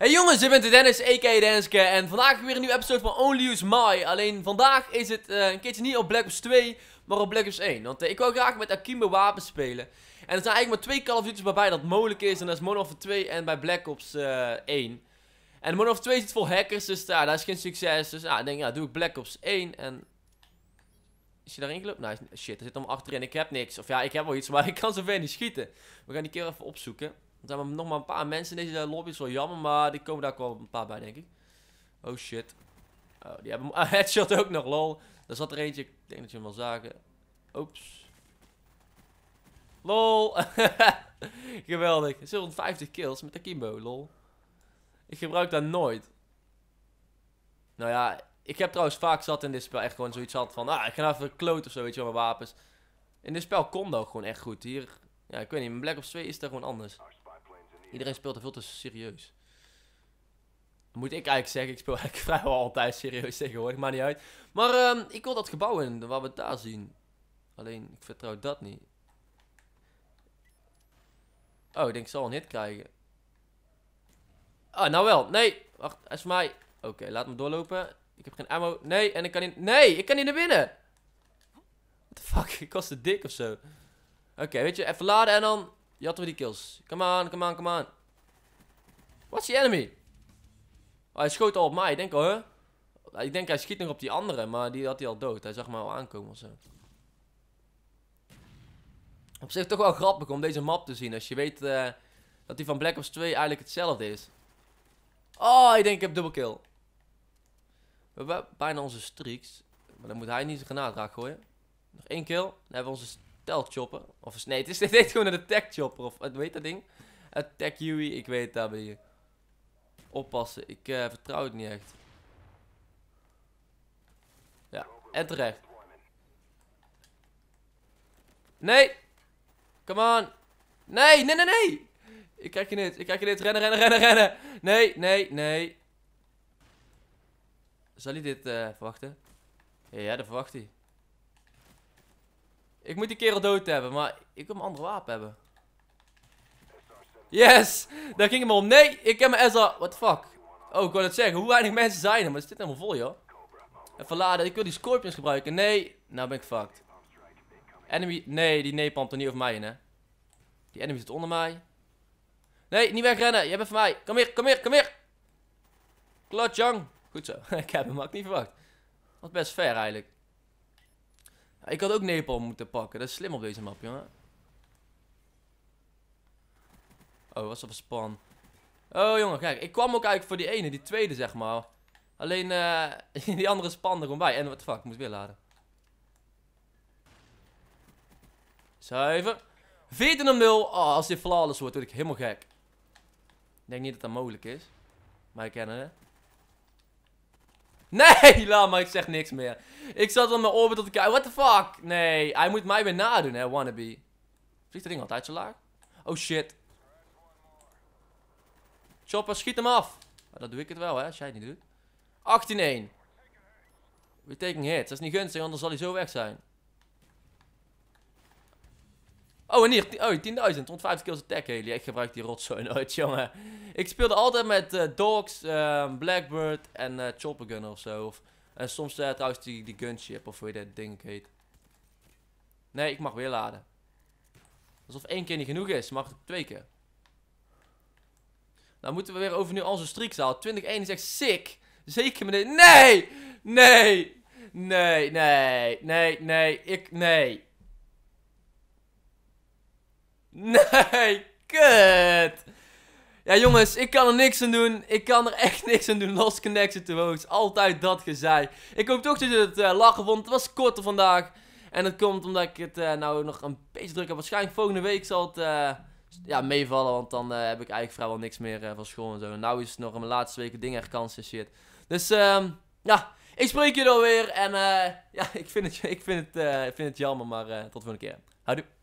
Hey jongens, ik ben de Dennis, a.k.a. Denske en vandaag weer een nieuwe episode van Only Use My. Alleen vandaag is het eh, een keertje niet op Black Ops 2, maar op Black Ops 1. Want eh, ik wil graag met Akimbo wapens spelen. En er zijn eigenlijk maar twee Call of Duty's waarbij dat mogelijk is. En dat is Modern Warfare 2 en bij Black Ops 1. Eh, en Modern Warfare 2 zit vol hackers, dus daar dat is geen succes. Dus ja, ik denk, ja, doe ik Black Ops 1 en... Is je daarin gelopen? Nee, nou, shit, er zit hem achterin. Ik heb niks. Of ja, ik heb wel iets, maar ik kan zover niet schieten. We gaan die keer even opzoeken. Er zijn nog maar een paar mensen in deze lobby. is wel jammer, maar die komen daar ook wel een paar bij, denk ik. Oh shit. Oh, die hebben een headshot ook nog, lol. Daar zat er eentje. Ik denk dat je hem wel zagen. Oeps. Lol. Geweldig. 750 kills met Akimbo, lol. Ik gebruik dat nooit. Nou ja, ik heb trouwens vaak zat in dit spel echt gewoon zoiets had van... Ah, ik ga even kloot of zo, weet je wel, mijn wapens. In dit spel kon dat ook gewoon echt goed. Hier, ja, ik weet niet, In Black Ops 2 is daar gewoon anders. Iedereen speelt er veel te serieus. moet ik eigenlijk zeggen. Ik speel eigenlijk vrijwel altijd serieus tegenwoordig. Maakt niet uit. Maar um, ik wil dat gebouw in, waar we het daar zien. Alleen, ik vertrouw dat niet. Oh, ik denk ik zal een hit krijgen. Ah, nou wel. Nee. Wacht, hij is voor mij. Oké, laat me doorlopen. Ik heb geen ammo. Nee, en ik kan niet... Nee, ik kan niet naar binnen. What the fuck? Ik was te dik of zo. Oké, weet je, even laden en dan... Je had die kills? Come on, come on, come on. What's the enemy? Oh, hij schoot al op mij. Ik denk al, hoor. Ik denk hij schiet nog op die andere, maar die had hij al dood. Hij zag me al aankomen of zo. Op zich toch wel grappig om deze map te zien. Als je weet eh, dat die van Black Ops 2 eigenlijk hetzelfde is. Oh, ik denk ik heb dubbel kill. We hebben bijna onze streaks. Maar dan moet hij niet zijn granaat raak gooien. Nog één kill. Dan hebben we onze tel chopper. Of nee, het, is, dit heet gewoon een attack chopper. Of weet eh, dat ding? tech Yui, ik weet daar ben je. Oppassen, ik eh, vertrouw het niet echt. Ja, en terecht. Nee! Come on! Nee, nee, nee, nee! Ik krijg je niet, ik krijg je niet. Rennen, rennen, rennen, rennen! Nee, nee, nee. Zal hij dit uh, verwachten? Ja, dat verwacht hij. Ik moet die kerel dood hebben, maar ik wil een ander wapen hebben. Yes! Daar ging hem om. Nee, ik heb mijn Ezra. What the fuck? Oh, ik wou het zeggen. Hoe weinig mensen zijn er? Maar het zit helemaal vol, joh. Even laden. Ik wil die Scorpions gebruiken. Nee. Nou ben ik fucked. Enemy. Nee, die nepampt er niet over mij in, hè. Die enemy zit onder mij. Nee, niet wegrennen. Jij bent van mij. Kom hier, kom hier, kom hier. Klotjang. Goed zo. ik heb hem, maar niet verwacht. Dat was best fair, eigenlijk. Ik had ook Nepal moeten pakken. Dat is slim op deze map, jongen. Oh, was op span. Oh, jongen, kijk. Ik kwam ook eigenlijk voor die ene, die tweede, zeg maar. Alleen, eh, die andere span er gewoon bij. En wat fuck, ik moest weer laden. Zuiver. 14 0. Oh, als dit alles wordt, word ik helemaal gek. Ik denk niet dat dat mogelijk is. Maar ik ken het, hè. Nee, laat maar, ik zeg niks meer. Ik zat aan mijn tot te kijken. What the fuck? Nee, hij moet mij weer nadoen, hè, wannabe. Vliegt er ding altijd zo laag? Oh shit. Chopper, schiet hem af. Nou, dat doe ik het wel, hè, als jij het niet doet. 18-1. We taking hits. Dat is niet gunstig, anders zal hij zo weg zijn. Oh, en hier, oh, 10.000. 150 kills attack heli. Ik gebruik die rotzooi nooit, jongen. Ik speelde altijd met eh, Dogs, ehm, Blackbird en uh, Chopper Gun of zo. Of, en soms eh, trouwens die, die Gunship of hoe je dat ding heet. Nee, ik mag weer laden. Alsof één keer niet genoeg is. Mag twee keer. Nou moeten we weer over nu onze streakzaal. 20-1 is echt sick. Zeker meneer. Nee! Nee! Nee, nee, nee, nee. Ik, nee. Nee, kut. Ja, jongens, ik kan er niks aan doen. Ik kan er echt niks aan doen. Lost Connection to Altijd dat gezei. Ik hoop toch dat je het eh, lachen vond. Het was korter vandaag. En dat komt omdat ik het uh, nou nog een beetje druk heb. Waarschijnlijk volgende week zal het eh, ja, meevallen. Want dan heb ik eigenlijk vrijwel niks meer van school en zo. nou is het nog mijn laatste weken dingen herkansen en shit. Dus ehm, ja, ik spreek je dan weer. En ja, ik vind het, ik vind het, ik vind het jammer. Maar tot de volgende keer. Houdoe.